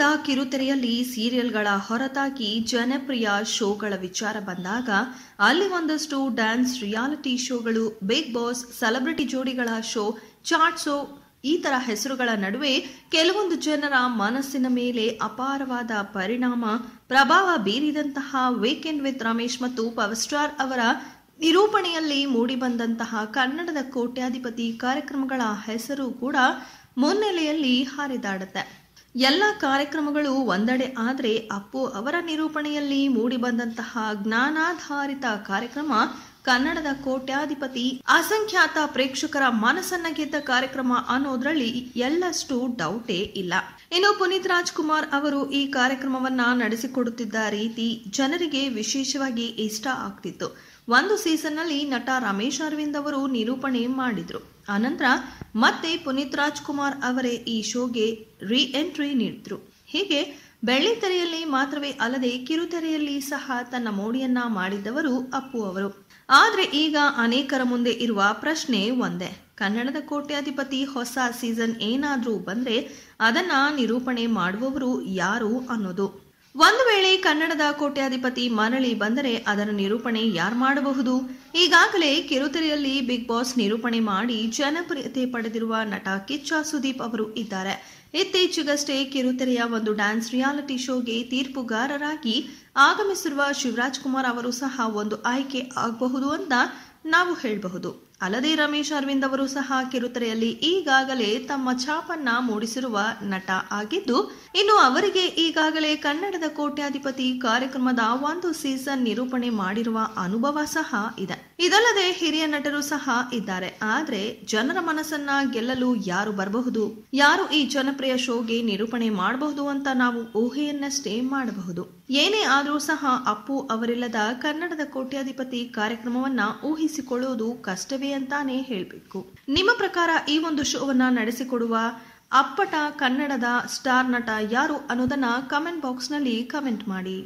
ಕನ್ನಡದ ಕಿರುತೆರೆಯಲ್ಲಿ ಸೀರಿಯಲ್ಗಳ ಹೊರತಾಗಿ ಜನಪ್ರಿಯ ಶೋಗಳ ವಿಚಾರ ಬಂದಾಗ ಅಲ್ಲಿ ಒಂದಷ್ಟು ಡ್ಯಾನ್ಸ್ ರಿಯಾಲಿಟಿ ಶೋಗಳು ಬಿಗ್ ಬಾಸ್ ಸೆಲೆಬ್ರಿಟಿ ಜೋಡಿಗಳ ಶೋ ಚಾಟ್ ಶೋ ಈ ತರ ಹೆಸರುಗಳ ನಡುವೆ ಕೆಲವೊಂದು ಜನರ ಮನಸ್ಸಿನ ಮೇಲೆ ಅಪಾರವಾದ ಪರಿಣಾಮ ಪ್ರಭಾವ ಬೀರಿದಂತಹ ವೀಕೆಂಡ್ ವಿತ್ ರಮೇಶ್ ಮತ್ತು ಪವರ್ ಸ್ಟಾರ್ ಅವರ ನಿರೂಪಣೆಯಲ್ಲಿ ಮೂಡಿಬಂದಂತಹ ಕನ್ನಡದ ಕೋಟ್ಯಾಧಿಪತಿ ಕಾರ್ಯಕ್ರಮಗಳ ಹೆಸರು ಕೂಡ ಮುನ್ನೆಲೆಯಲ್ಲಿ ಹಾರಿದಾಡುತ್ತೆ ಎಲ್ಲ ಕಾರ್ಯಕ್ರಮಗಳು ಒಂದೆಡೆ ಆದರೆ ಅಪ್ಪು ಅವರ ನಿರೂಪಣೆಯಲ್ಲಿ ಮೂಡಿಬಂದಂತಹ ಜ್ಞಾನಾಧಾರಿತ ಕಾರ್ಯಕ್ರಮ ಕನ್ನಡದ ಕೋಟ್ಯಾಧಿಪತಿ ಅಸಂಖ್ಯಾತ ಪ್ರೇಕ್ಷಕರ ಮನಸ್ಸನ್ನ ಗೆದ್ದ ಕಾರ್ಯಕ್ರಮ ಅನ್ನೋದ್ರಲ್ಲಿ ಎಲ್ಲಷ್ಟು ಡೌಟೇ ಇಲ್ಲ ಇನ್ನು ಪುನೀತ್ ರಾಜ್ಕುಮಾರ್ ಅವರು ಈ ಕಾರ್ಯಕ್ರಮವನ್ನ ನಡೆಸಿಕೊಡುತ್ತಿದ್ದ ರೀತಿ ಜನರಿಗೆ ವಿಶೇಷವಾಗಿ ಇಷ್ಟ ಆಗ್ತಿತ್ತು ಒಂದು ಸೀಸನ್ನಲ್ಲಿ ನಟ ರಮೇಶ್ ಅರವಿಂದ್ ಅವರು ನಿರೂಪಣೆ ಮಾಡಿದರು ಆನಂತರ ಮತ್ತೆ ಪುನೀತ್ ರಾಜ್ಕುಮಾರ್ ಅವರೇ ಈ ಶೋಗೆ ರೀ ಎಂಟ್ರಿ ನೀಡಿದ್ರು ಹೀಗೆ ಬೆಳ್ಳಿ ತೆರೆಯಲ್ಲಿ ಮಾತ್ರವೇ ಅಲ್ಲದೆ ಕಿರುತೆರೆಯಲ್ಲಿ ಸಹ ತನ್ನ ಮೋಡಿಯನ್ನ ಮಾಡಿದ್ದವರು ಅಪ್ಪು ಅವರು ಆದರೆ ಈಗ ಅನೇಕರ ಮುಂದೆ ಇರುವ ಪ್ರಶ್ನೆ ಒಂದೇ ಕನ್ನಡದ ಕೋಟ್ಯಾಧಿಪತಿ ಹೊಸ ಸೀಸನ್ ಏನಾದರೂ ಬಂದ್ರೆ ಅದನ್ನ ನಿರೂಪಣೆ ಮಾಡುವವರು ಯಾರು ಅನ್ನೋದು ಒಂದು ವೇಳೆ ಕನ್ನಡದ ಕೋಟ್ಯಾಧಿಪತಿ ಮರಳಿ ಬಂದರೆ ಅದರ ನಿರೂಪಣೆ ಯಾರು ಮಾಡಬಹುದು ಈಗಾಗಲೇ ಕಿರುತೆರೆಯಲ್ಲಿ ಬಿಗ್ ಬಾಸ್ ನಿರೂಪಣೆ ಮಾಡಿ ಜನಪ್ರಿಯತೆ ಪಡೆದಿರುವ ನಟ ಕಿಚ್ಚ ಸುದೀಪ್ ಅವರು ಇದ್ದಾರೆ ಇತ್ತೀಚೆಗಷ್ಟೇ ಕಿರುತೆರೆಯ ಒಂದು ಡ್ಯಾನ್ಸ್ ರಿಯಾಲಿಟಿ ಶೋಗೆ ತೀರ್ಪುಗಾರರಾಗಿ ಆಗಮಿಸಿರುವ ಶಿವರಾಜ್ ಕುಮಾರ್ ಅವರು ಸಹ ಒಂದು ಆಯ್ಕೆ ಆಗಬಹುದು ಅಂತ ನಾವು ಹೇಳಬಹುದು ಅಲ್ಲದೆ ರಮೇಶ್ ಅರವಿಂದ್ ಅವರು ಸಹ ಕಿರುತೆರೆಯಲ್ಲಿ ಈಗಾಗಲೇ ತಮ್ಮ ಛಾಪನ್ನ ಮೂಡಿಸಿರುವ ನಟ ಆಗಿದ್ದು ಇನ್ನು ಅವರಿಗೆ ಈಗಾಗಲೇ ಕನ್ನಡದ ಕೋಟ್ಯಾಧಿಪತಿ ಕಾರ್ಯಕ್ರಮದ ಒಂದು ಸೀಸನ್ ನಿರೂಪಣೆ ಮಾಡಿರುವ ಅನುಭವ ಸಹ ಇದೆ ಇದಲ್ಲದೆ ಹಿರಿಯ ನಟರು ಸಹ ಇದ್ದಾರೆ ಆದ್ರೆ ಜನರ ಮನಸ್ಸನ್ನ ಗೆಲ್ಲಲು ಯಾರು ಬರಬಹುದು ಯಾರು ಈ ಜನಪ್ರಿಯ ಶೋಗೆ ನಿರೂಪಣೆ ಮಾಡಬಹುದು ಅಂತ ನಾವು ಊಹೆಯನ್ನಷ್ಟೇ ಮಾಡಬಹುದು ಏನೇ ಆದರೂ ಸಹ ಅಪ್ಪು ಅವರಿಲ್ಲದ ಕನ್ನಡದ ಕೋಟ್ಯಾಧಿಪತಿ ಕಾರ್ಯಕ್ರಮವನ್ನ ಊಹಿಸಿಕೊಳ್ಳುವುದು ಕಷ್ಟವೇ ಇದೆ ಅಂತಾನೆ ಹೇಳಬೇಕು ನಿಮ್ಮ ಪ್ರಕಾರ ಈ ಒಂದು ಶೋವನ್ನ ನಡೆಸಿಕೊಡುವ ಅಪ್ಪಟ ಕನ್ನಡದ ಸ್ಟಾರ್ ನಟ ಯಾರು ಅನ್ನೋದನ್ನ ಕಮೆಂಟ್ ನಲ್ಲಿ ಕಮೆಂಟ್ ಮಾಡಿ